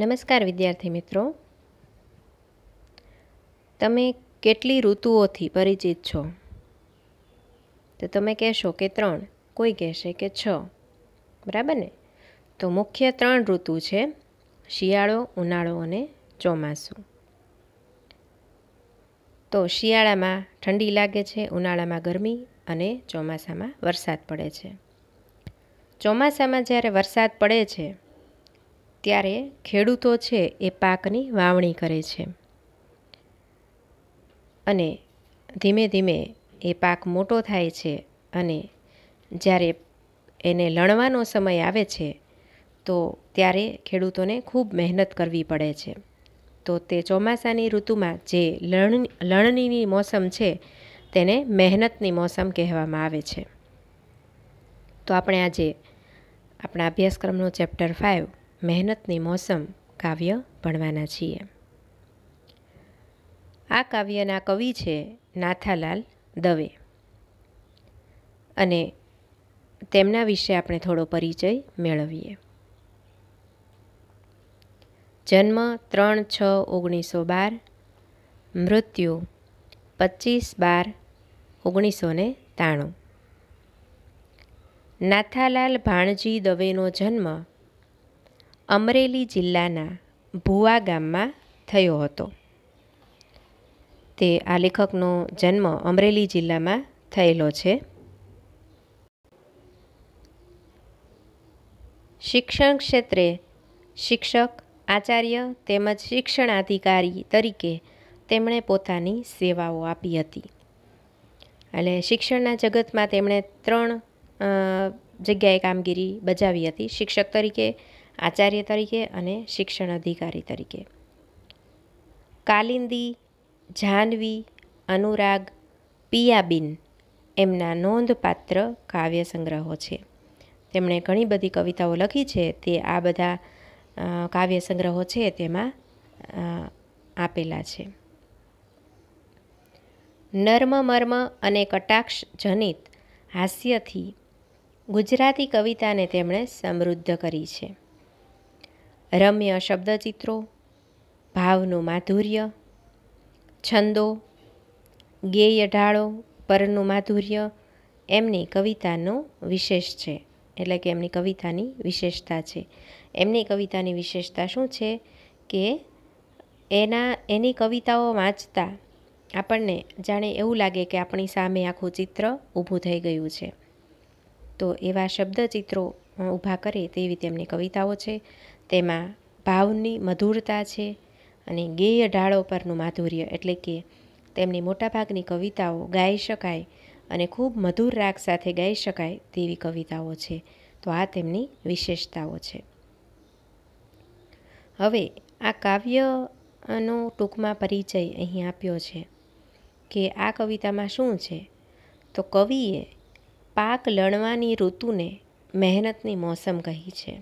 નમસ્કાર વિદ્યાર્થી મિત્રો તમે કેટલી ઋતુઓથી પરિચિત છો તો તમે કહેશો કે ત્રણ કોઈ કહેશે કે છ બરાબર ને તો મુખ્ય ત્રણ ઋતુ છે શિયાળો ઉનાળો અને ચોમાસું તો શિયાળામાં ઠંડી લાગે છે ઉનાળામાં ગરમી અને ચોમાસામાં વરસાદ પડે છે ચોમાસામાં જ્યારે વરસાદ પડે છે ત્યારે ખેડૂતો છે એ પાકની વાવણી કરે છે અને ધીમે ધીમે એ પાક મોટો થાય છે અને જ્યારે એને લણવાનો સમય આવે છે તો ત્યારે ખેડૂતોને ખૂબ મહેનત કરવી પડે છે તો તે ચોમાસાની ઋતુમાં જે લણ લણણીની મોસમ છે તેને મહેનતની મોસમ કહેવામાં આવે છે તો આપણે આજે આપણા અભ્યાસક્રમનો ચેપ્ટર ફાઇવ મહેનતની મોસમ કાવ્ય ભણવાના છીએ આ કાવ્યના કવિ છે નાથાલાલ દવે અને તેમના વિશે આપણે થોડો પરિચય મેળવીએ જન્મ ત્રણ છ ઓગણીસો બાર મૃત્યુ પચીસ બાર ઓગણીસો ને ત્રાણું નાથાલાલ ભાણજી દવેનો જન્મ અમરેલી જિલ્લાના ભુવા ગામમાં થયો હતો તે આ લેખકનો જન્મ અમરેલી જિલ્લામાં થયેલો છે શિક્ષણ ક્ષેત્રે શિક્ષક આચાર્ય તેમજ શિક્ષણાધિકારી તરીકે તેમણે પોતાની સેવાઓ આપી હતી એટલે શિક્ષણના જગતમાં તેમણે ત્રણ જગ્યાએ કામગીરી બજાવી હતી શિક્ષક તરીકે આચાર્ય તરીકે અને શિક્ષણ અધિકારી તરીકે કાલિંદી જાહ્નવી અનુરાગ પિયાબીન એમના નોંધપાત્ર કાવ્ય સંગ્રહો છે તેમણે ઘણી બધી કવિતાઓ લખી છે તે આ બધા કાવ્ય સંગ્રહો છે તેમાં આપેલા છે નર્મ મર્મ અને કટાક્ષ જનિત હાસ્યથી ગુજરાતી કવિતાને તેમણે સમૃદ્ધ કરી છે રમ્ય શબ્દચિત્રો ભાવનું માધુર્ય છંદો ગેય ઢાળો પરનું માધુર્ય એમની કવિતાનો વિશેષ છે એટલે કે એમની કવિતાની વિશેષતા છે એમની કવિતાની વિશેષતા શું છે કે એના એની કવિતાઓ વાંચતા આપણને જાણે એવું લાગે કે આપણી સામે આખું ચિત્ર ઊભું થઈ ગયું છે તો એવા શબ્દચિત્રો ઊભા કરે તેવી તેમની કવિતાઓ છે તેમાં ભાવની મધુરતા છે અને ગેય ઢાળો પરનું માધુર્ય એટલે કે તેમની મોટાભાગની કવિતાઓ ગાઈ શકાય અને ખૂબ મધુર રાગ સાથે ગાઈ શકાય તેવી કવિતાઓ છે તો આ તેમની વિશેષતાઓ છે હવે આ કાવ્યનો ટૂંકમાં પરિચય અહીં આપ્યો છે કે આ કવિતામાં શું છે તો કવિએ પાક લણવાની ઋતુને મહેનતની મોસમ કહી છે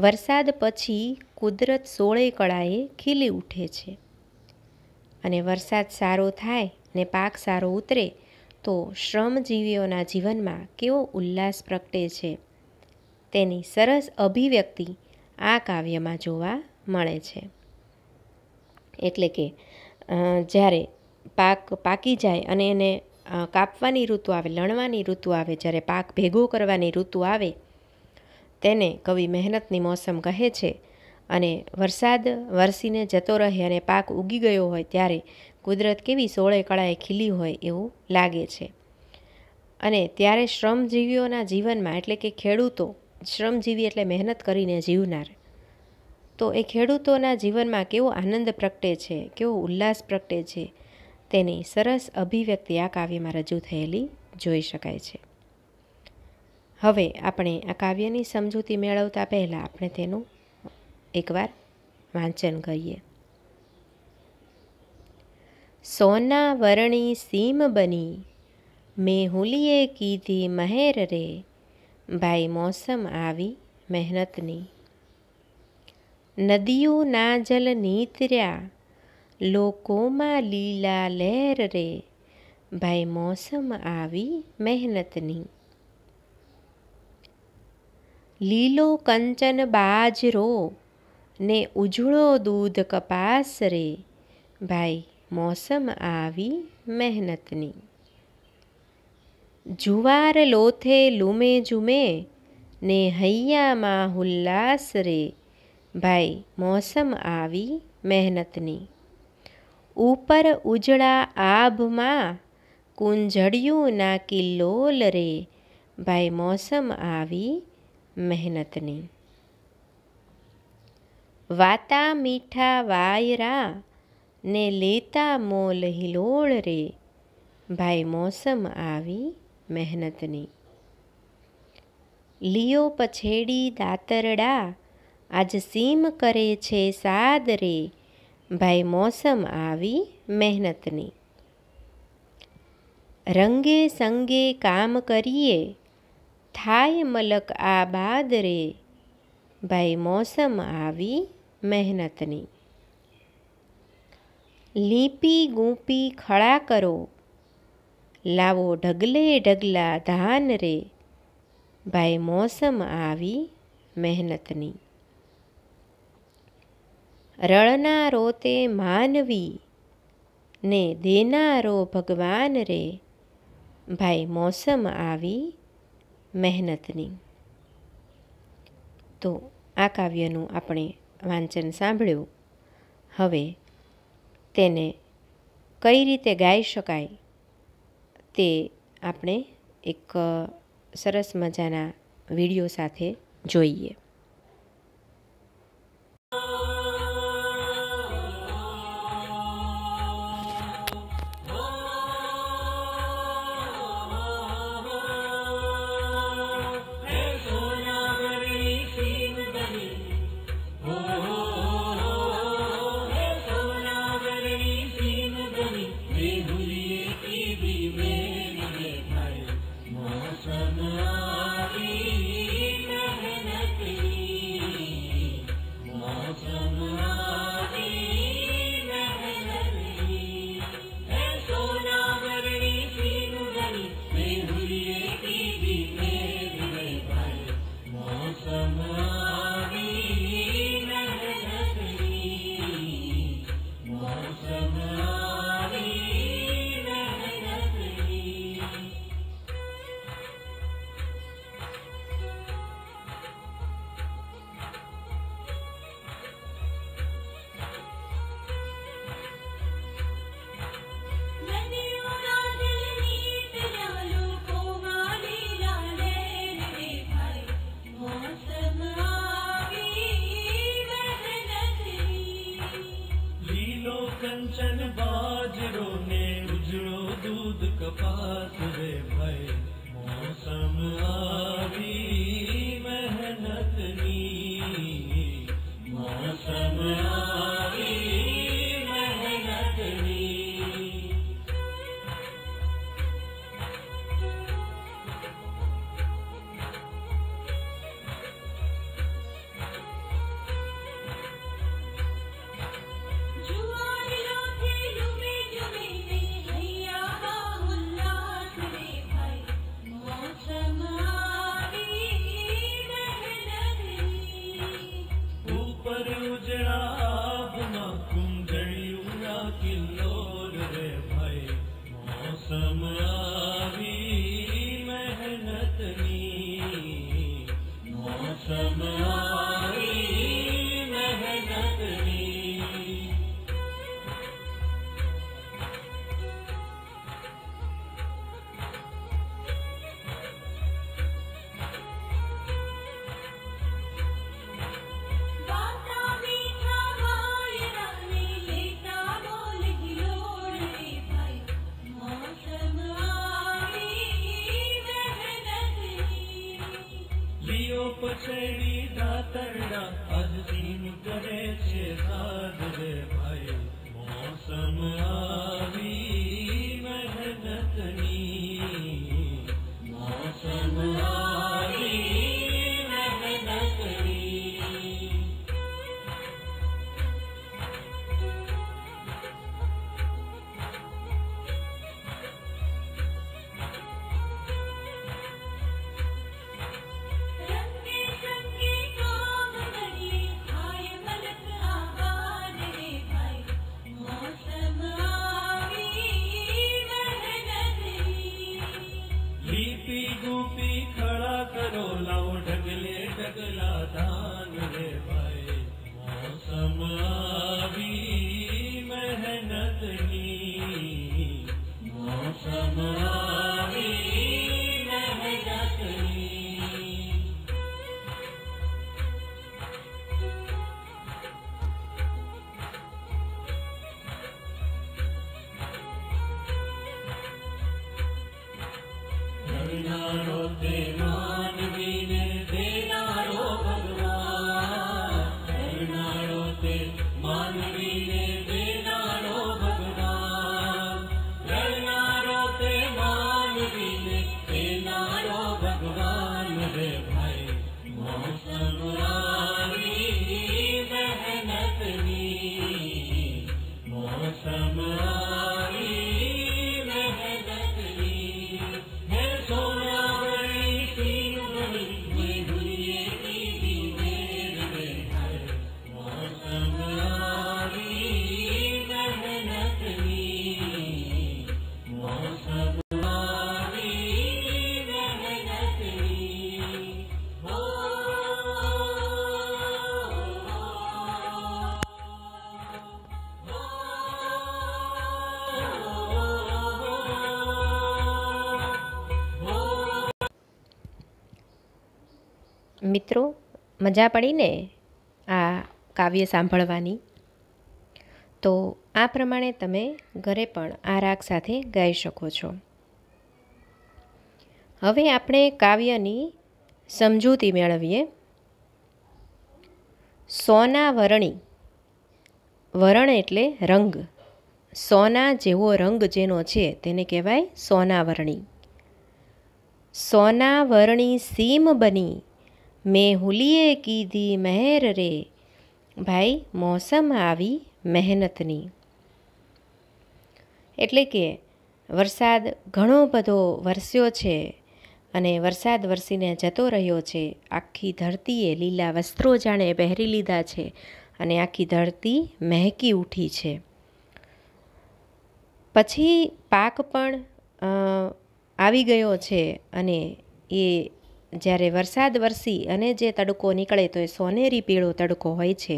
વરસાદ પછી કુદરત સોળે કળાએ ખીલી ઉઠે છે અને વરસાદ સારો થાય ને પાક સારો ઉતરે તો શ્રમજીવીઓના જીવનમાં કેવો ઉલ્લાસ પ્રગટે છે તેની સરસ અભિવ્યક્તિ આ કાવ્યમાં જોવા મળે છે એટલે કે જ્યારે પાક પાકી જાય અને એને કાપવાની ઋતુ આવે લણવાની ઋતુ આવે જ્યારે પાક ભેગો કરવાની ઋતુ આવે તેને કવિ મહેનતની મોસમ કહે છે અને વરસાદ વરસીને જતો રહે અને પાક ઉગી ગયો હોય ત્યારે કુદરત કેવી સોળે કળાએ ખીલી હોય એવું લાગે છે અને ત્યારે શ્રમજીવીઓના જીવનમાં એટલે કે ખેડૂતો શ્રમજીવી એટલે મહેનત કરીને જીવનાર તો એ ખેડૂતોના જીવનમાં કેવો આનંદ પ્રગટે છે કેવો ઉલ્લાસ પ્રગટે છે તેની સરસ અભિવ્યક્તિ આ કાવ્યમાં રજૂ થયેલી જોઈ શકાય છે હવે આપણે આ કાવ્યની સમજૂતી મેળવતા પહેલાં આપણે તેનું એકવાર વાંચન કરીએ સોના વરણી સીમ બની મેહુલીએ કીધી મહેર રે ભાઈ મોસમ આવી મહેનતની નદીઓ ના જલ નીતર્યા લોકોમાં લીલા લહેર રે ભાઈ મોસમ આવી મહેનતની લીલો કંચન બાજરો ને ઉજળો દૂધ કપાસ રે ભાઈ મોસમ આવી મહેનતની જુવાર લોથે લુમે જુમે ને હૈયામાં હુલ્લાસ રે ભાઈ મોસમ આવી મહેનતની ઉપર ઉજળા આભમાં કુંજડિયું ના કિલ્લોલ રે ભાઈ મોસમ આવી મહેનતની વાતા મીઠા વાયરા ને લેતા મોલ હિલોળ રે ભાઈ મોસમ આવી મહેનતની લિયો પછેડી દાતરડા આજ સીમ કરે છે સાદ રે ભાઈ મોસમ આવી મહેનતની રંગે સંગે કામ કરીએ થાય મલક આબાદ રે ભાઈ મોસમ આવી મહેનતની લીપી ગૂંપી ખળા કરો લાવો ઢગલે ઢગલા ધાન રે ભાઈ મોસમ આવી મહેનતની રળના રોતે માનવી ને દેનારો ભગવાન રે ભાઈ મોસમ આવી મહેનતની તો આ કાવ્યનું આપણે વાંચન સાંભળ્યું હવે તેને કઈ રીતે ગાઈ શકાય તે આપણે એક સરસ મજાના વિડીયો સાથે જોઈએ લાવો ઢગલે ઢગલા ધા મિત્રો મજા પડીને આ કાવ્ય સાંભળવાની તો આ પ્રમાણે તમે ઘરે પણ આ રાગ સાથે ગાઈ શકો છો હવે આપણે કાવ્યની સમજૂતી મેળવીએ સોના વરણી વરણ એટલે રંગ સોના જેવો રંગ જેનો છે તેને કહેવાય સોનાવરણી વરણી સીમ બની મેં હુલીએ કીધી મહેર રે ભાઈ મોસમ આવી મહેનતની એટલે કે વરસાદ ઘણો બધો વરસ્યો છે અને વરસાદ વરસીને જતો રહ્યો છે આખી ધરતીએ લીલા વસ્ત્રો જાણે પહેરી લીધા છે અને આખી ધરતી મહેકી ઉઠી છે પછી પાક પણ આવી ગયો છે અને એ જ્યારે વરસાદ વરસી અને જે તડકો નીકળે તો એ સોનેરી પીળો તડકો હોય છે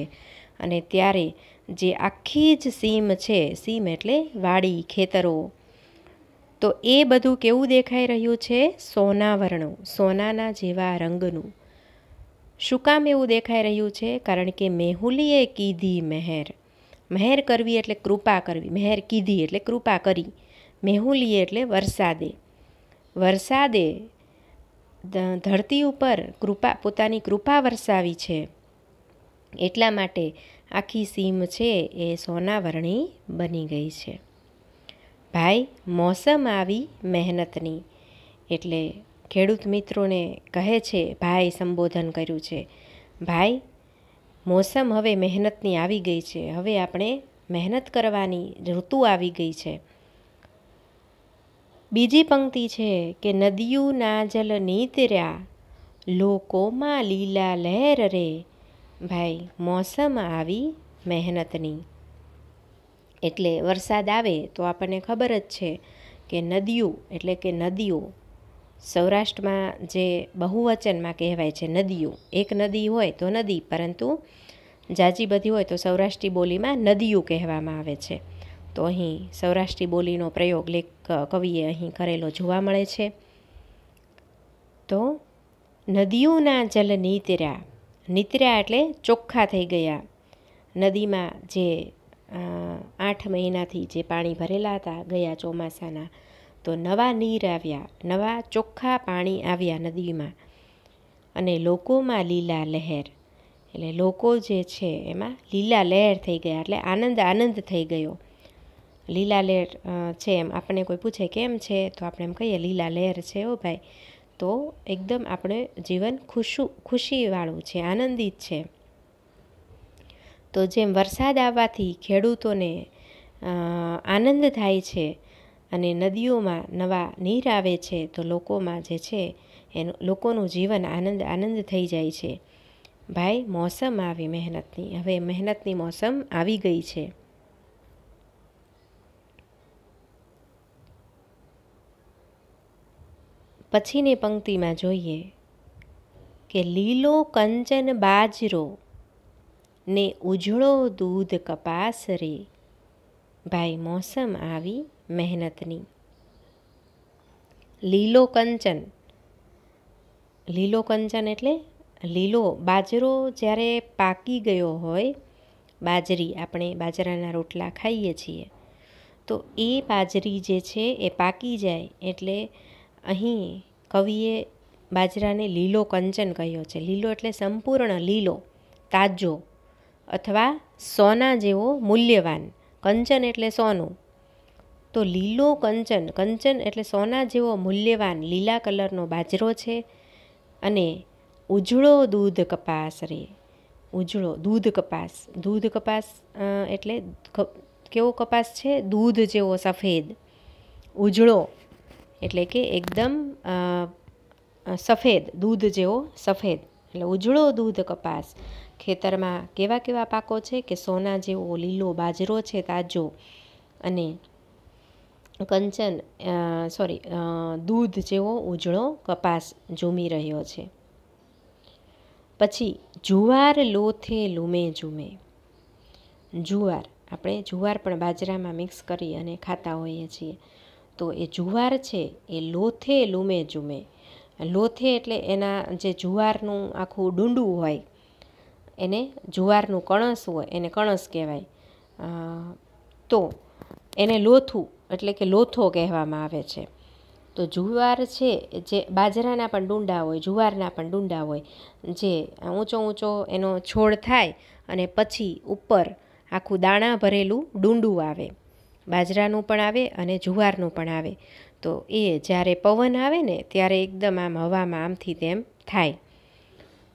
અને ત્યારે જે આખી જ સીમ છે સીમ એટલે વાડી ખેતરો તો એ બધું કેવું દેખાઈ રહ્યું છે સોનાવર્ણું સોનાના જેવા રંગનું શું કામ એવું દેખાઈ રહ્યું છે કારણ કે મેહુલીએ કીધી મહેર મહેર કરવી એટલે કૃપા કરવી મહેર કીધી એટલે કૃપા કરી મેહુલીએ એટલે વરસાદે વરસાદે ધરતી ઉપર કૃપા પોતાની કૃપા વરસાવી છે એટલા માટે આખી સીમ છે એ સોનાવરણી બની ગઈ છે ભાઈ મોસમ આવી મહેનતની એટલે ખેડૂત મિત્રોને કહે છે ભાઈ સંબોધન કર્યું છે ભાઈ મોસમ હવે મહેનતની આવી ગઈ છે હવે આપણે મહેનત કરવાની ઋતુ આવી ગઈ છે બીજી પંક્તિ છે કે નદીઓના જલ નીતર્યા લોકોમાં લીલા લહેર રે ભાઈ મોસમ આવી મહેનતની એટલે વરસાદ આવે તો આપણને ખબર જ છે કે નદીઓ એટલે કે નદીઓ સૌરાષ્ટ્રમાં જે બહુવચનમાં કહેવાય છે નદીઓ એક નદી હોય તો નદી પરંતુ જાજી બધી હોય તો સૌરાષ્ટ્રી બોલીમાં નદીઓ કહેવામાં આવે છે તો અહીં સૌરાષ્ટ્રી બોલીનો પ્રયોગ લેખ કવિએ અહીં કરેલો જોવા મળે છે તો નદીઓના જલ નીતર્યા નીતર્યા એટલે ચોખ્ખા થઈ ગયા નદીમાં જે આઠ મહિનાથી જે પાણી ભરેલા હતા ગયા ચોમાસાના તો નવા નીર આવ્યા નવા ચોખ્ખા પાણી આવ્યા નદીમાં અને લોકોમાં લીલા લહેર એટલે લોકો જે છે એમાં લીલા લહેર થઈ ગયા એટલે આનંદ આનંદ થઈ ગયો લીલા લેર છે એમ આપણને કોઈ પૂછે કેમ છે તો આપણે એમ કહીએ લીલા લહેર છે ઓ ભાઈ તો એકદમ આપણે જીવન ખુશું ખુશીવાળું છે આનંદિત છે તો જેમ વરસાદ આવવાથી ખેડૂતોને આનંદ થાય છે અને નદીઓમાં નવા નીર આવે છે તો લોકોમાં જે છે એનું લોકોનું જીવન આનંદ આનંદ થઈ જાય છે ભાઈ મોસમ આવી મહેનતની હવે મહેનતની મોસમ આવી ગઈ છે પછીની પંક્તિમાં જોઈએ કે લીલો કંચન બાજરો ને ઉજળો દૂધ કપાસ રે ભાઈ મોસમ આવી મહેનતની લીલો કંચન લીલો કંચન એટલે લીલો બાજરો જ્યારે પાકી ગયો હોય બાજરી આપણે બાજરાના રોટલા ખાઈએ છીએ તો એ બાજરી જે છે એ પાકી જાય એટલે અહીં કવિએ બાજરાને લીલો કંચન કહ્યો છે લીલો એટલે સંપૂર્ણ લીલો તાજો અથવા સોના જેવો મૂલ્યવાન કંચન એટલે સોનું તો લીલો કંચન કંચન એટલે સોના જેવો મૂલ્યવાન લીલા કલરનો બાજરો છે અને ઉજળો દૂધ કપાસ રે ઉજળો દૂધ કપાસ દૂધ કપાસ એટલે કેવો કપાસ છે દૂધ જેવો સફેદ ઉજળો એટલે કે એકદમ સફેદ દૂધ જેવો સફેદ એટલે ઉજળો દૂધ કપાસ ખેતરમાં કેવા કેવા પાકો છે કે સોના જેવો લીલો બાજરો છે તાજો અને કંચન સોરી દૂધ જેવો ઉજળો કપાસ ઝૂમી રહ્યો છે પછી જુવાર લોથે લૂમે ઝૂમે જુવાર આપણે જુવાર પણ બાજરામાં મિક્સ કરી અને ખાતા હોઈએ છીએ તો એ જુવાર છે એ લોથે લૂમે જુમે લોથે એટલે એના જે જુવારનું આખું ડુંડું હોય એને જુવારનું કણસ હોય એને કણસ કહેવાય તો એને લોથું એટલે કે લોથો કહેવામાં આવે છે તો જુવાર છે જે બાજરાના પણ ડુંડા હોય જુવારના પણ ડુંડા હોય જે ઊંચો ઊંચો એનો છોડ થાય અને પછી ઉપર આખું દાણા ભરેલું ડુંડું આવે બાજરાનું પણ આવે અને જુવારનું પણ આવે તો એ જ્યારે પવન આવે ને ત્યારે એકદમ આમ હવામાં આમથી તેમ થાય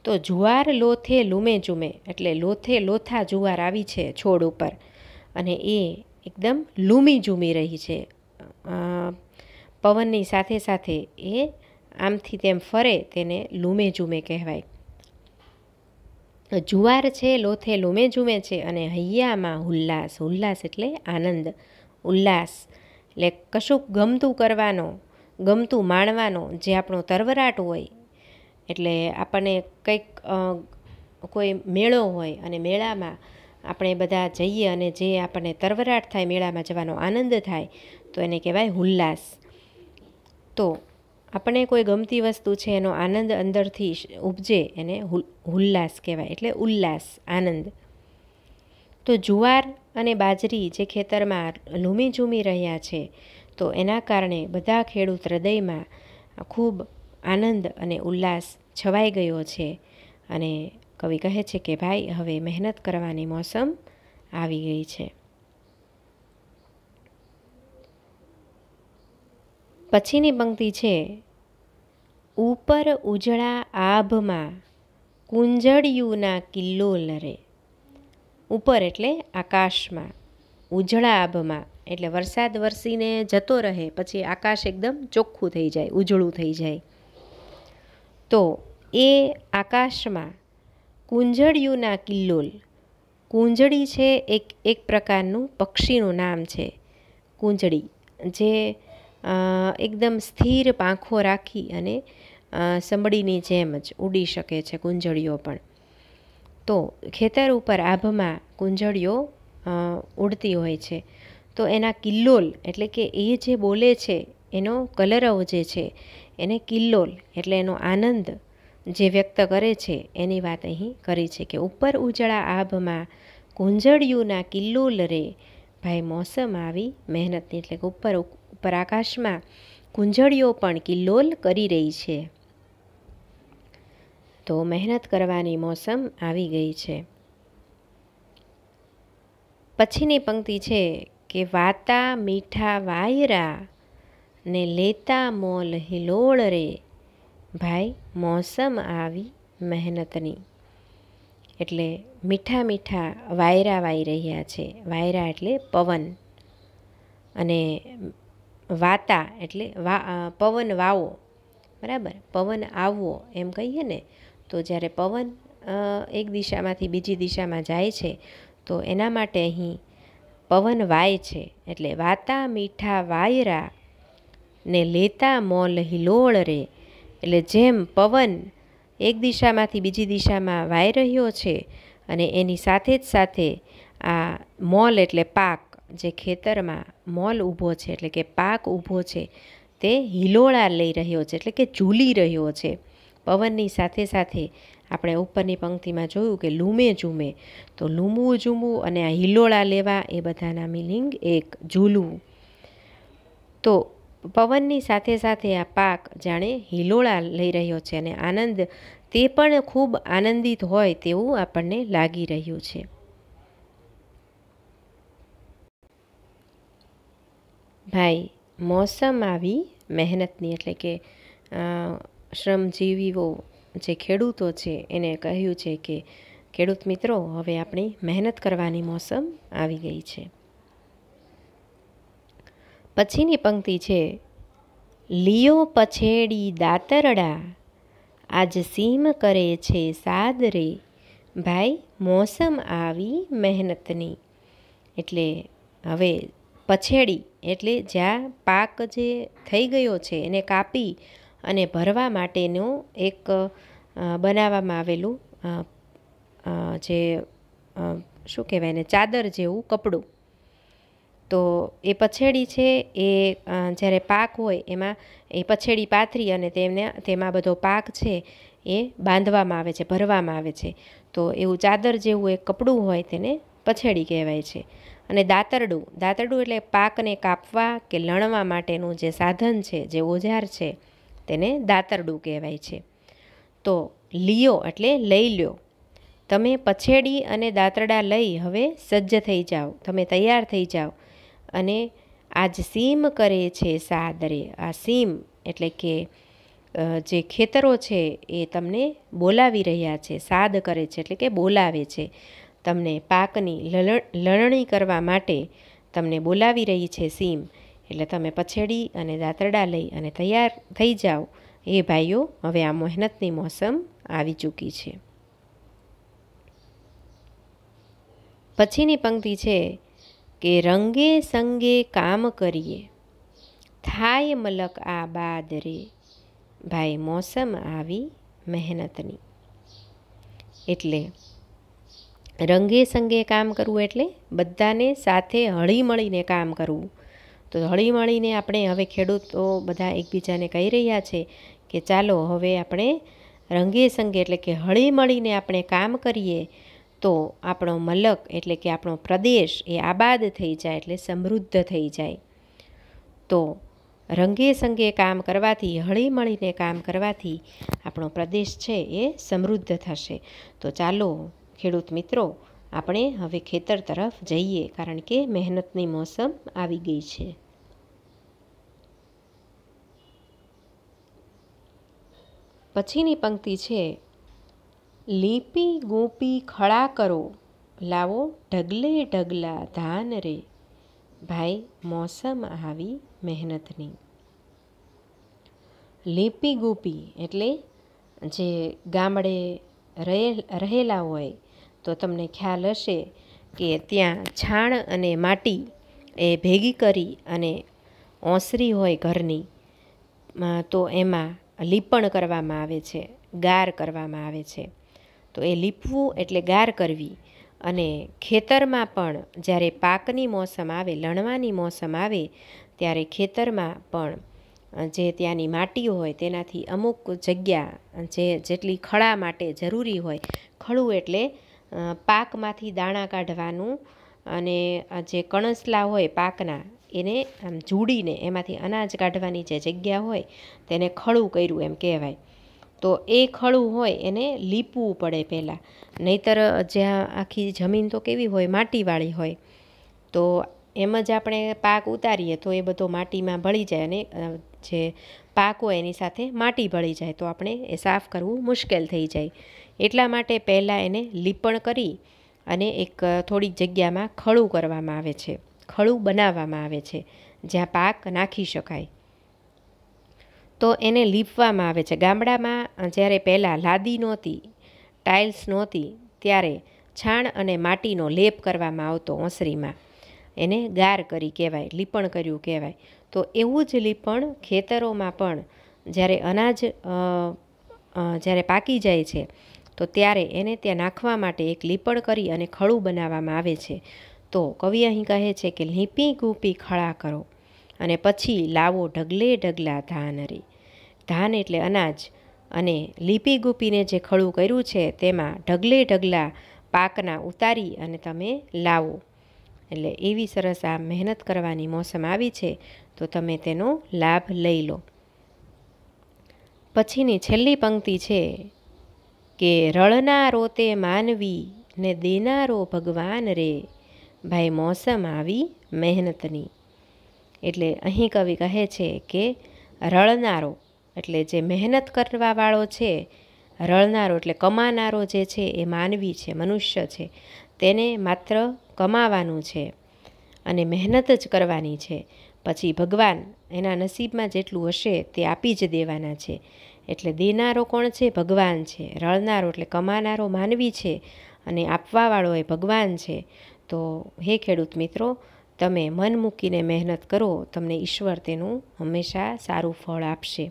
તો જુવાર લોથે લૂમે જુમે એટલે લોથે લોથા જુવાર આવી છે છોડ ઉપર અને એ એકદમ લૂમી ઝૂમી રહી છે પવનની સાથે સાથે એ આમથી તેમ ફરે તેને લૂમે ઝૂમે કહેવાય જુવાર છે લોથે લૂમે ઝૂમે છે અને હૈયામાં ઉલ્લાસ ઉલ્લાસ એટલે આનંદ ઉલ્લાસ એટલે કશુંક ગમતું કરવાનો ગમતું માણવાનો જે આપણો તરવરાટ હોય એટલે આપણને કંઈક કોઈ મેળો હોય અને મેળામાં આપણે બધા જઈએ અને જે આપણને તરવરાટ થાય મેળામાં જવાનો આનંદ થાય તો એને કહેવાય ઉલ્લાસ તો આપણે કોઈ ગમતી વસ્તુ છે એનો આનંદ અંદરથી ઉપજે એને ઉલ્લાસ કહેવાય એટલે ઉલ્લાસ આનંદ તો જુવાર અને બાજરી જે ખેતરમાં લૂમી ઝૂમી રહ્યા છે તો એના કારણે બધા ખેડૂત હૃદયમાં ખૂબ આનંદ અને ઉલ્લાસ છવાઈ ગયો છે અને કવિ કહે છે કે ભાઈ હવે મહેનત કરવાની મોસમ આવી ગઈ છે પછીની પંક્તિ છે ઉપર ઉજળા આભમાં કુંજળિયુના કિલ્લો લરે ઉપર એટલે આકાશમાં ઉજળા આભમાં એટલે વરસાદ વરસીને જતો રહે પછી આકાશ એકદમ ચોખ્ખું થઈ જાય ઉજળું થઈ જાય તો એ આકાશમાં કુંજળિયુંના કિલ્લોલ કુંજળી છે એક એક પ્રકારનું પક્ષીનું નામ છે કુંજળી જે એકદમ સ્થિર પાંખો રાખી અને સંભળીની જેમ જ ઉડી શકે છે કુંજળીઓ પણ તો ખેતર ઉપર આભમાં કુંજળીઓ ઉડતી હોય છે તો એના કિલ્લોલ એટલે કે એ જે બોલે છે એનો કલરવ જે છે એને કિલ્લોલ એટલે એનો આનંદ જે વ્યક્ત કરે છે એની વાત અહીં કરી છે કે ઉપર ઉજળા આભમાં કુંજળિયુંના કિલ્લોલ રે ભાઈ મોસમ આવી મહેનતની એટલે કે ઉપર ઉપર આકાશમાં કુંજળીઓ પણ કિલ્લોલ કરી રહી છે તો મહેનત કરવાની મોસમ આવી ગઈ છે પછીની પંક્તિ છે કે વાતા મીઠા વાયરા ને લેતા મોલ હિલોળ રે ભાઈ મોસમ આવી મહેનતની એટલે મીઠા મીઠા વાયરા વાઈ રહ્યા છે વાયરા એટલે પવન અને વાતા એટલે વા પવન વાવો બરાબર પવન આવવો એમ કહીએ ને તો જ્યારે પવન એક દિશામાંથી બીજી દિશામાં જાય છે તો એના માટે અહીં પવન વાય છે એટલે વાતા મીઠા વાયરા ને લેતા મોલ હિલોળ રે એટલે જેમ પવન એક દિશામાંથી બીજી દિશામાં વાઈ રહ્યો છે અને એની સાથે જ સાથે આ મોલ એટલે પાક જે ખેતરમાં મોલ ઊભો છે એટલે કે પાક ઊભો છે તે હિલોળા લઈ રહ્યો છે એટલે કે ઝૂલી રહ્યો છે પવનની સાથે સાથે આપણે ઉપરની પંક્તિમાં જોયું કે લૂમે ઝૂમે તો લૂમવું ઝૂમવું અને આ હિલોળા લેવા એ બધાના મિનિંગ એક ઝૂલવું તો પવનની સાથે સાથે આ પાક જાણે હિલોળા લઈ રહ્યો છે અને આનંદ તે પણ ખૂબ આનંદિત હોય તેવું આપણને લાગી રહ્યું છે ભાઈ મોસમ આવી મહેનતની એટલે કે શ્રમજીવીઓ જે ખેડૂતો છે એને કહ્યું છે કે ખેડૂત મિત્રો હવે આપણી મહેનત કરવાની મોસમ આવી ગઈ છે પછીની પંક્તિ છે લિયો પછેડી દાતરડા આજ સીમ કરે છે સાદરે ભાઈ મોસમ આવી મહેનતની એટલે હવે પછેડી એટલે જ્યાં પાક જે થઈ ગયો છે એને કાપી અને ભરવા માટેનું એક બનાવવામાં આવેલું જે શું કહેવાય ને ચાદર જેવું કપડું તો એ પછેડી છે એ જ્યારે પાક હોય એમાં એ પછેડી પાથરી અને તેમને તેમાં બધો પાક છે એ બાંધવામાં આવે છે ભરવામાં આવે છે તો એવું ચાદર જેવું એક કપડું હોય તેને પછેડી કહેવાય છે અને દાંતરડું દાંતરડું એટલે પાકને કાપવા કે લણવા માટેનું જે સાધન છે જે ઓજાર છે તેને દાતરડું કહેવાય છે તો લિયો એટલે લઈ લ્યો તમે પછેડી અને દાતરડા લઈ હવે સજ્જ થઈ જાઓ તમે તૈયાર થઈ જાઓ અને આજ સીમ કરે છે સાદરે આ સીમ એટલે કે જે ખેતરો છે એ તમને બોલાવી રહ્યા છે સાદ કરે છે એટલે કે બોલાવે છે તમને પાકની લણણી કરવા માટે તમને બોલાવી રહી છે સીમ એટલે તમે પછેડી અને દાંતરડા લઈ અને તૈયાર થઈ જાઓ એ ભાઈઓ હવે આ મહેનતની મોસમ આવી ચૂકી છે પછીની પંક્તિ છે કે રંગે સંગે કામ કરીએ થાય મલક આ બાદ રે ભાઈ મોસમ આવી મહેનતની એટલે રંગે સંગે કામ કરવું એટલે બધાને સાથે હળીમળીને કામ કરવું તો હળી મળીને આપણે હવે ખેડૂતો બધા એકબીજાને કહી રહ્યા છે કે ચાલો હવે આપણે રંગે સંગે એટલે કે હળી મળીને આપણે કામ કરીએ તો આપણો મલક એટલે કે આપણો પ્રદેશ એ આબાદ થઈ જાય એટલે સમૃદ્ધ થઈ જાય તો રંગે સંગે કામ કરવાથી હળી મળીને કામ કરવાથી આપણો પ્રદેશ છે એ સમૃદ્ધ થશે તો ચાલો ખેડૂત મિત્રો આપણે હવે ખેતર તરફ જઈએ કારણ કે મહેનતની મોસમ આવી ગઈ છે પછીની પંક્તિ છે લીપી ગોપી ખળા કરો લાવો ઢગલે ઢગલા ધાન રે ભાઈ મોસમ આવી મહેનતની લીપી ગોપી એટલે જે ગામડે રહે રહેલા હોય તો તમને ખ્યાલ હશે કે ત્યાં છાણ અને માટી એ ભેગી કરી અને ઓસરી હોય ઘરની તો એમાં લીપણ કરવામાં આવે છે ગાર કરવામાં આવે છે તો એ લીપવું એટલે ગાર કરવી અને ખેતરમાં પણ જ્યારે પાકની મોસમ આવે લણવાની મોસમ આવે ત્યારે ખેતરમાં પણ જે ત્યાંની માટી હોય તેનાથી અમુક જગ્યા જે જેટલી ખળા માટે જરૂરી હોય ખળું એટલે પાકમાંથી દાણા કાઢવાનું અને જે કણસલા હોય પાકના એને આમ જોડીને એમાંથી અનાજ કાઢવાની જે જગ્યા હોય તેને ખળું કર્યું એમ કહેવાય તો એ ખળું હોય એને લીપવું પડે પહેલાં નહીતર જ્યાં આખી જમીન તો કેવી હોય માટીવાળી હોય તો એમ જ આપણે પાક ઉતારીએ તો એ બધો માટીમાં ભળી જાય અને જે પાકો એની સાથે માટી ભળી જાય તો આપણે એ સાફ કરવું મુશ્કેલ થઈ જાય એટલા માટે પહેલાં એને લીપણ કરી અને એક થોડીક જગ્યામાં ખળું કરવામાં આવે છે ખળું બનાવવામાં આવે છે જ્યાં પાક નાખી શકાય તો એને લીપવામાં આવે છે ગામડામાં જ્યારે પહેલાં લાદી નહોતી ટાઇલ્સ નહોતી ત્યારે છાણ અને માટીનો લેપ કરવામાં આવતો ઓસરીમાં એને ગાર કરી કહેવાય લીપણ કર્યું કહેવાય તો એવું જ લીપણ ખેતરોમાં પણ જ્યારે અનાજ જ્યારે પાકી જાય છે તો ત્યારે એને ત્યાં નાખવા માટે એક લીપણ કરી અને ખળું બનાવવામાં આવે છે તો કવિ અહીં કહે છે કે લીપી ગૂપી ખળા કરો અને પછી લાવો ઢગલે ઢગલા ધાન ધાનરી ધાન એટલે અનાજ અને લીપી ગૂપીને જે ખળું કર્યું છે તેમાં ઢગલે ઢગલા પાકના ઉતારી અને તમે લાવો એટલે એવી સરસ આ મહેનત કરવાની મોસમ આવી છે તો તમે તેનો લાભ લઈ લો પછીની છેલ્લી પંક્તિ છે કે રળનારો તે માનવી ને દેનારો ભગવાન રે ભાઈ મોસમ આવી મહેનતની એટલે અહીં કવિ કહે છે કે રળનારો એટલે જે મહેનત કરવાવાળો છે રળનારો એટલે કમાનારો જે છે એ માનવી છે મનુષ્ય છે તેને માત્ર કમાવાનું છે અને મહેનત જ કરવાની છે પછી ભગવાન એના નસીબમાં જેટલું હશે તે આપી જ દેવાના છે એટલે દેનારો કોણ છે ભગવાન છે રળનારો એટલે કમાનારો માનવી છે અને આપવાવાળો એ ભગવાન છે તો હે ખેડૂત મિત્રો તમે મન મૂકીને મહેનત કરો તમને ઈશ્વર તેનું હંમેશા સારું ફળ આપશે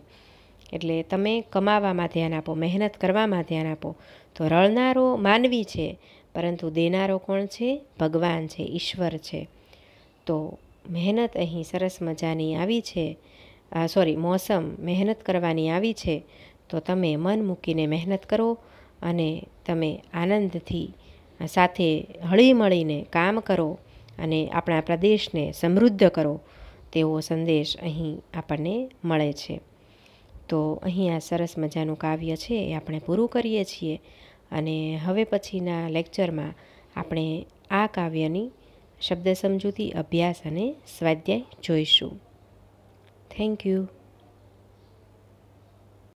એટલે તમે કમાવામાં ધ્યાન આપો મહેનત કરવામાં ધ્યાન આપો તો રળનારો માનવી છે પરંતુ દેનારો કોણ છે ભગવાન છે ઈશ્વર છે તો મહેનત અહીં સરસ મજાની આવી છે સોરી મોસમ મહેનત કરવાની આવી છે તો તમે મન મૂકીને મહેનત કરો અને તમે આનંદથી સાથે હળી મળીને કામ કરો અને આપણા પ્રદેશને સમૃદ્ધ કરો તેવો સંદેશ અહીં આપણને મળે છે તો અહીં આ સરસ મજાનું કાવ્ય છે એ આપણે પૂરું કરીએ છીએ અને હવે પછીના લેક્ચરમાં આપણે આ કાવ્યની શબ્દ સમજૂતી અભ્યાસ અને સ્વાધ્યાય જોઈશું થેન્ક યુ